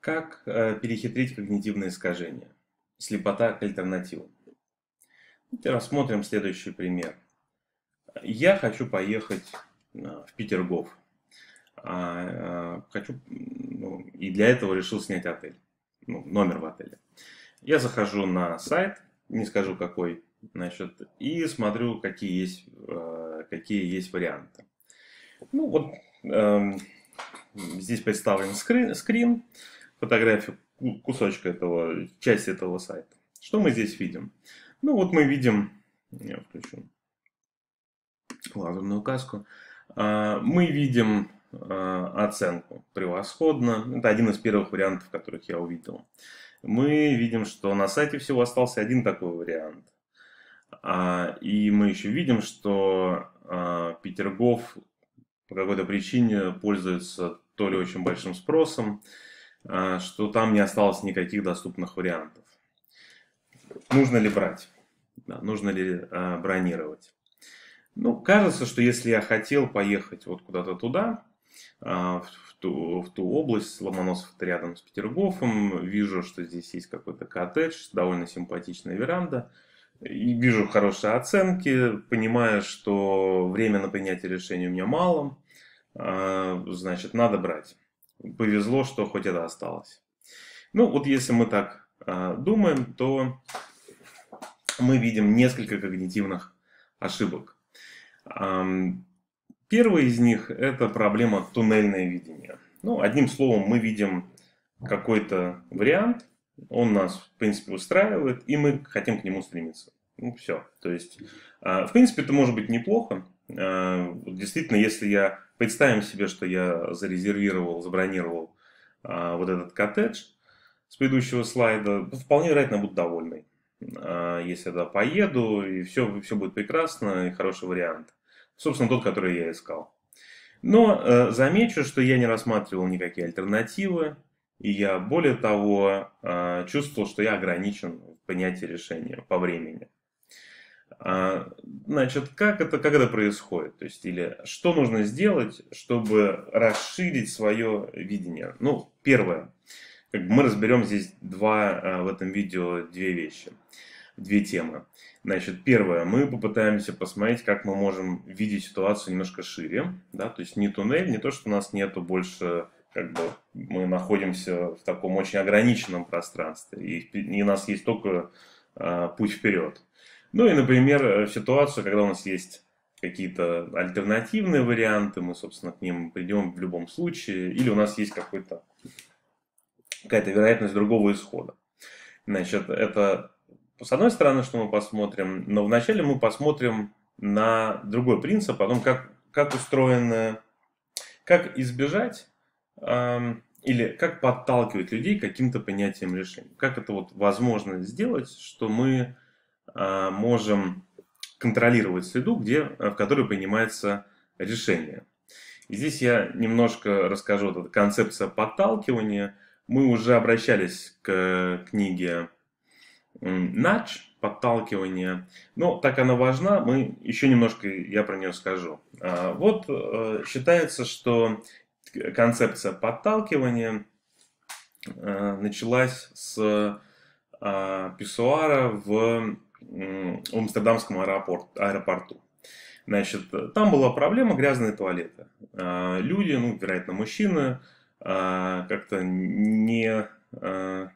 Как э, перехитрить когнитивные искажения? Слепота к альтернативам. Давайте рассмотрим следующий пример. Я хочу поехать э, в Петергоф. А, э, хочу, ну, и для этого решил снять отель, ну, номер в отеле. Я захожу на сайт, не скажу какой, значит, и смотрю, какие есть, какие есть варианты. Ну вот, эм, здесь представлен скрин, скрин фотографию кусочка этого, части этого сайта. Что мы здесь видим? Ну вот мы видим, я включу лазерную каску, а, мы видим а, оценку превосходно. Это один из первых вариантов, которых я увидел. Мы видим, что на сайте всего остался один такой вариант. А, и мы еще видим, что Петергоф по какой-то причине пользуется то ли очень большим спросом, Э, что там не осталось никаких доступных вариантов. Нужно ли брать? Да, нужно ли э, бронировать? Ну, кажется, что если я хотел поехать вот куда-то туда, э, в, в, ту, в ту область, Ломоносов рядом с Петергофом, вижу, что здесь есть какой-то коттедж, довольно симпатичная веранда, и вижу хорошие оценки, понимая, что время на принятие решения у меня мало, э, значит, надо брать повезло, что хоть это осталось. Ну, вот если мы так э, думаем, то мы видим несколько когнитивных ошибок. Эм, первая из них – это проблема туннельное видение. Ну, одним словом, мы видим какой-то вариант, он нас, в принципе, устраивает, и мы хотим к нему стремиться. Ну, все. То есть, э, в принципе, это может быть неплохо, Э, действительно, если я представим себе, что я зарезервировал, забронировал э, вот этот коттедж с предыдущего слайда, вполне вероятно буду довольный. Э, если я туда поеду, и все, все будет прекрасно, и хороший вариант. Собственно, тот, который я искал. Но э, замечу, что я не рассматривал никакие альтернативы, и я, более того, э, чувствовал, что я ограничен в принятии решения по времени. А, значит, как это, как это происходит? То есть, или что нужно сделать, чтобы расширить свое видение? Ну, первое. Как мы разберем здесь два, а, в этом видео две вещи, две темы. Значит, первое, мы попытаемся посмотреть, как мы можем видеть ситуацию немножко шире, да, то есть не туннель, не то, что у нас нету больше как бы мы находимся в таком очень ограниченном пространстве, и, и у нас есть только э, путь вперед. Ну и, например, э, ситуацию, когда у нас есть какие-то альтернативные варианты, мы, собственно, к ним придем в любом случае, или у нас есть какой-то какая-то вероятность другого исхода. Значит, это с одной стороны, что мы посмотрим, но вначале мы посмотрим на другой принцип, о том, как, как устроено, как избежать эм, или как подталкивать людей к каким-то понятиям решений. Как это вот возможно сделать, что мы Э, можем контролировать среду, где, э, в которой принимается решение. И здесь я немножко расскажу вот эта концепция подталкивания. Мы уже обращались к книге Нач подталкивание. Но так она важна, мы еще немножко я про нее скажу. А, вот э, считается, что концепция подталкивания началась с писсуара в в Амстердамском аэропорту. Значит, там была проблема грязные туалеты. А, люди, ну, вероятно, мужчины, а, как-то не, а,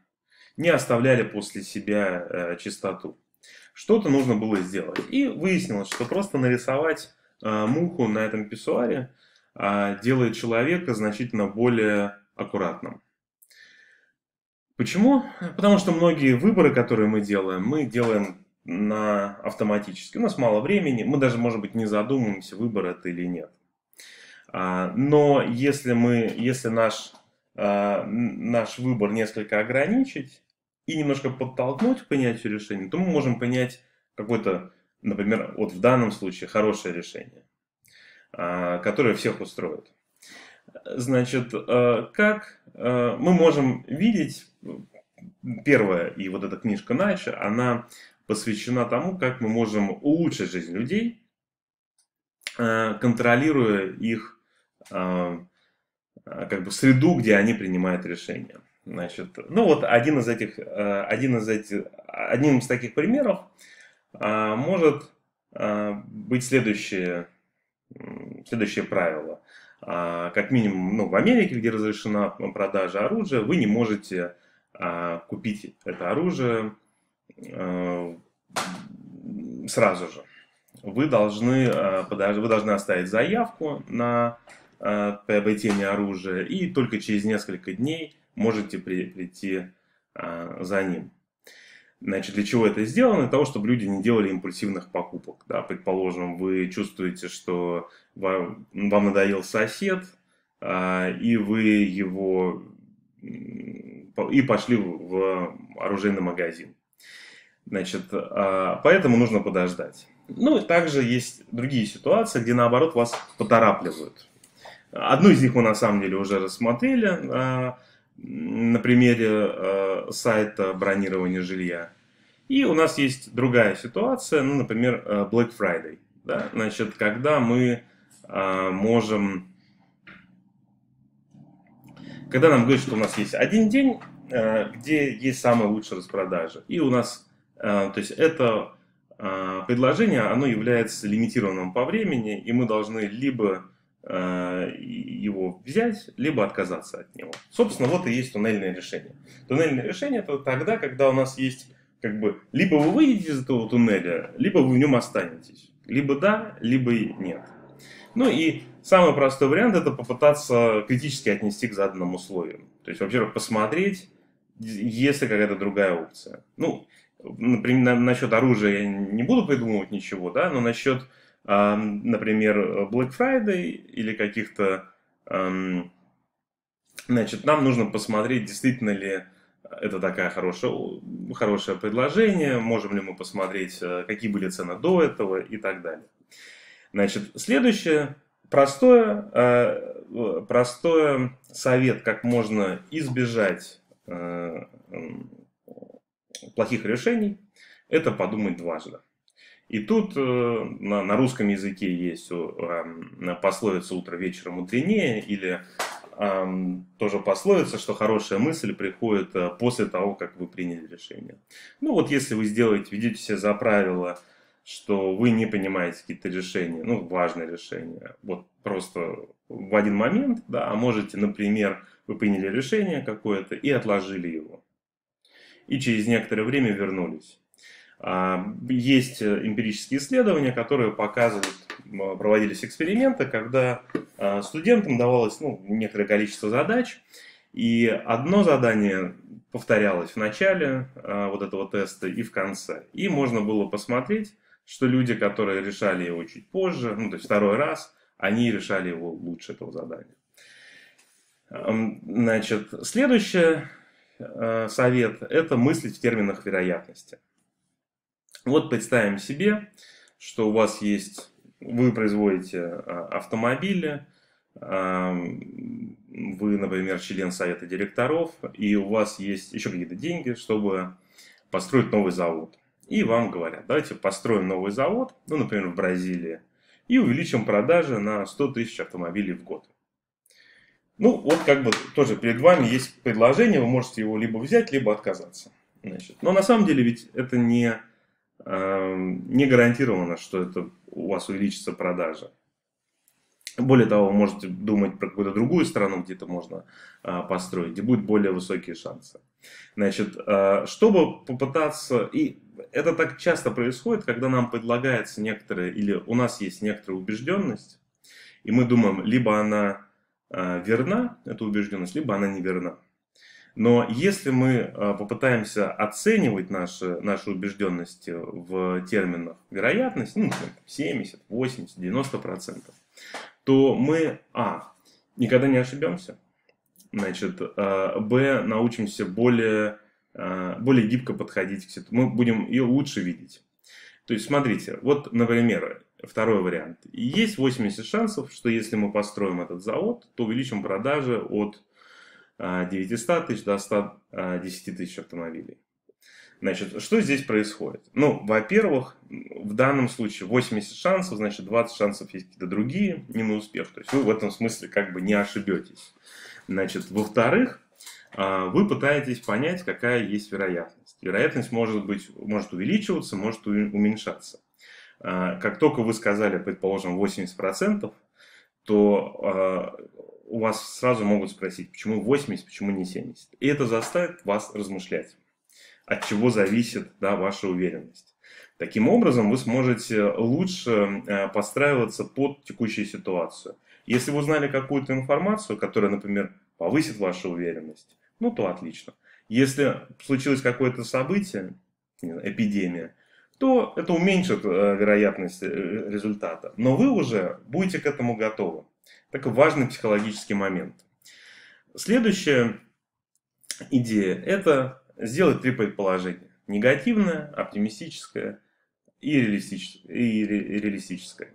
не оставляли после себя э, чистоту. Что-то нужно было сделать. И выяснилось, что просто нарисовать муху на этом писсуаре делает человека значительно более аккуратным. Почему? Потому что многие выборы, которые мы делаем, мы делаем на автоматически. У нас мало времени, мы даже, может быть, не задумываемся, выбор это или нет. А, но если, мы, если наш, а, наш выбор несколько ограничить и немножко подтолкнуть к принятию решения, то мы можем понять какое-то, например, вот в данном случае хорошее решение, а, которое всех устроит. Значит, как мы можем видеть, первая и вот эта книжка Найча, она посвящена тому, как мы можем улучшить жизнь людей, э, контролируя их э, э, как бы среду, где они принимают решения. Значит, ну вот один из этих, один из этих, одним из таких примеров может быть следующее, следующее правило. Как минимум, ну, в Америке, где разрешена продажа оружия, вы не можете купить это оружие Э, сразу же. Вы должны, э, вы должны оставить заявку на э, приобретение оружия и только через несколько дней можете прийти за ним. Значит, для чего это сделано? Для того, чтобы люди не делали импульсивных покупок. Да, предположим, вы чувствуете, что вам надоел сосед, и вы его и пошли в оружейный магазин. Значит, а, поэтому нужно подождать. Ну и также есть другие ситуации, где наоборот вас поторапливают. Одну из них мы на самом деле уже рассмотрели а, на примере а, сайта бронирования жилья. И у нас есть другая ситуация, ну, например, Black Friday. Да? Значит, когда мы можем... Когда нам говорят, что у нас есть один день, где есть самые лучшие распродажи. И у нас Э, то есть это э, предложение, оно является лимитированным по времени, и мы должны либо э, его взять, либо отказаться от него. Собственно, вот и есть туннельное решение. Туннельное решение это тогда, когда у нас есть как бы либо вы выйдете из этого туннеля, либо вы в нем останетесь. Либо да, либо нет. Ну и самый простой вариант это попытаться критически отнести к заданным условиям. То есть, во-первых, посмотреть, есть ли какая-то другая опция. Ну, например, насчет оружия я не буду придумывать ничего, да, но насчет, например, Black Friday или каких-то, значит, нам нужно посмотреть, действительно ли э, это такая хорошая, хорошее предложение, можем ли мы посмотреть, э, какие были цены до этого и так далее. Значит, следующее простое, э, простое совет, как можно избежать плохих решений – это подумать дважды. И тут э, на, на русском языке есть э, пословица «утро вечером мудренее» или эм, тоже пословица, что хорошая мысль приходит э, после того, как вы приняли решение. Ну вот если вы сделаете, ведите себя за правило, что вы не понимаете какие-то решения, ну важные решения, вот просто в один момент, да, а можете, например, вы приняли решение какое-то и отложили его и через некоторое время вернулись. А, есть э, эмпирические исследования, которые показывают, а, проводились эксперименты, когда а, студентам давалось ну, некоторое количество задач, и одно задание повторялось в начале вот этого теста и в конце. И можно было посмотреть, что люди, которые решали его чуть позже, ну, то есть второй раз, они решали его лучше этого задания. Значит, следующее Э, совет – это мыслить в терминах вероятности. Вот представим себе, что у вас есть, вы производите э, автомобили, эм, вы, например, член совета директоров, и у вас есть еще какие-то деньги, чтобы построить новый завод. И вам говорят, давайте построим новый завод, ну, например, в Бразилии, и увеличим продажи на 100 тысяч автомобилей в год. Ну, вот как бы тоже перед вами есть предложение, вы можете его либо взять, либо отказаться. Значит, но на самом деле ведь это не, э, не гарантировано, что это у вас увеличится продажа. Более того, вы можете думать про какую-то другую страну, где это можно э, построить, где будут более высокие шансы. Значит, э, чтобы попытаться... И это так часто происходит, когда нам предлагается некоторая... Или у нас есть некоторая убежденность, и мы думаем, либо она Э, верна, эта убежденность, либо она неверна. Но если мы э, попытаемся оценивать наши, наши убежденности в терминах вероятность, ну, 70, 80, 90 процентов, то мы, а, никогда не ошибемся, значит, э, б, научимся более, более гибко подходить к ситуации, мы будем ее лучше видеть. То есть, смотрите, вот, например, Второй вариант. есть 80 шансов, что если мы построим этот завод, то увеличим продажи от 900 а, тысяч до 110 а, тысяч автомобилей. Значит, что здесь происходит? Ну, во-первых, в данном случае 80 шансов, значит, 20 шансов есть какие-то другие, не на успех. То есть вы в этом смысле как бы не ошибетесь. Значит, во-вторых, а, вы пытаетесь понять, какая есть вероятность. Вероятность может быть, может увеличиваться, может уменьшаться. А, как только вы сказали, предположим, 80%, то а, у вас сразу могут спросить, почему 80, почему не 70. И это заставит вас размышлять, от чего зависит да, ваша уверенность. Таким образом, вы сможете лучше а, подстраиваться под текущую ситуацию. Если вы узнали какую-то информацию, которая, например, повысит вашу уверенность, ну то отлично. Если случилось какое-то событие, эпидемия, то это уменьшит э, вероятность э, результата. Но вы уже будете к этому готовы. Такой важный психологический момент. Следующая идея – это сделать три предположения. Негативное, оптимистическое и реалистическое.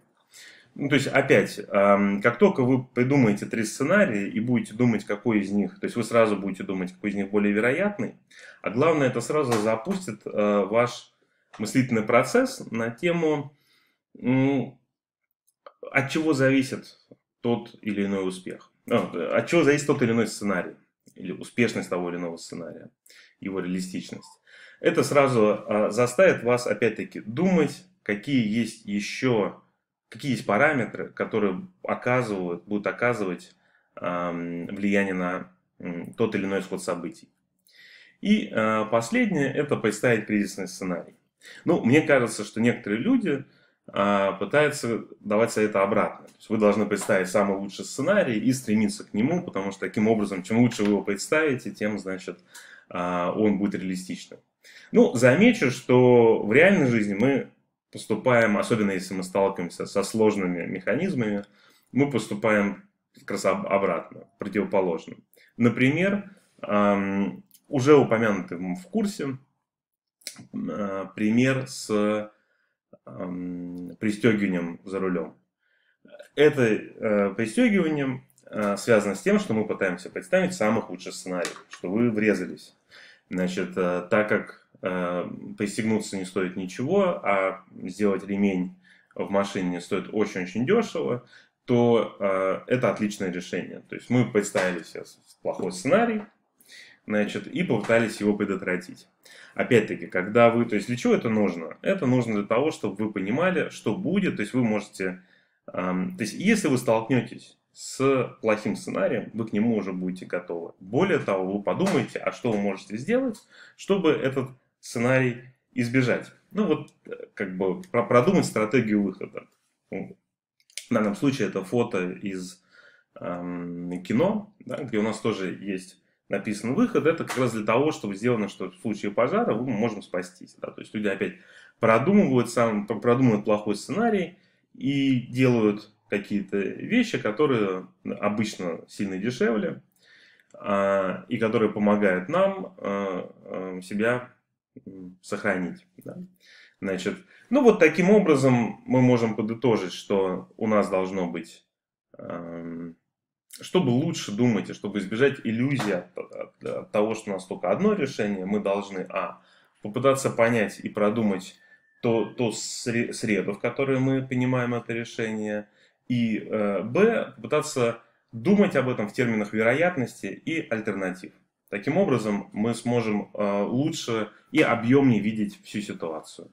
Ну, то есть, опять, как только вы придумаете три сценария и будете думать, какой из них, то есть вы сразу будете думать, какой из них более вероятный, а главное, это сразу запустит э, ваш мыслительный процесс на тему, от чего зависит тот или иной успех. Ну, от чего зависит тот или иной сценарий, или успешность того или иного сценария, его реалистичность. Это сразу а, заставит вас, опять-таки, думать, какие есть еще, какие есть параметры, которые оказывают, будут оказывать влияние на тот или иной исход событий. И а, последнее – это представить кризисный сценарий. Ну, мне кажется, что некоторые люди а, пытаются давать это обратно. То есть вы должны представить самый лучший сценарий и стремиться к нему, потому что таким образом, чем лучше вы его представите, тем, значит, а, он будет реалистичным. Ну, замечу, что в реальной жизни мы поступаем, особенно если мы сталкиваемся со сложными механизмами, мы поступаем как раз обратно, противоположно. Например, уже упомянутым в курсе, Э, пример с эм, пристегиванием за рулем. Это э, пристегивание э, связано с тем, что мы пытаемся представить самый худший сценарий, что вы врезались. Значит, так как пристегнуться не стоит ничего, а сделать ремень в машине стоит очень-очень дешево, то это отличное решение. То есть мы представили сейчас плохой сценарий, значит, и попытались его предотвратить. Опять-таки, когда вы, то есть для чего это нужно? Это нужно для того, чтобы вы понимали, что будет, то есть вы можете, эм, то есть если вы столкнетесь с плохим сценарием, вы к нему уже будете готовы. Более того, вы подумаете, а что вы можете сделать, чтобы этот сценарий избежать. Ну вот, как бы продумать стратегию выхода. В данном случае это фото из эм, кино, да, где у нас тоже есть написан выход, это как раз для того, чтобы сделано, что в случае пожара мы можем спастись. Да? То есть люди опять продумывают, сам, продумывают плохой сценарий и делают какие-то вещи, которые обычно сильно дешевле а, и которые помогают нам а, а, себя сохранить. Да? Значит, ну вот таким образом мы можем подытожить, что у нас должно быть чтобы лучше думать и чтобы избежать иллюзии от, от, от того, что у нас только одно решение, мы должны, а, попытаться понять и продумать то, то среду, в которой мы понимаем это решение, и, э, б, попытаться думать об этом в терминах вероятности и альтернатив. Таким образом, мы сможем э, лучше и объемнее видеть всю ситуацию.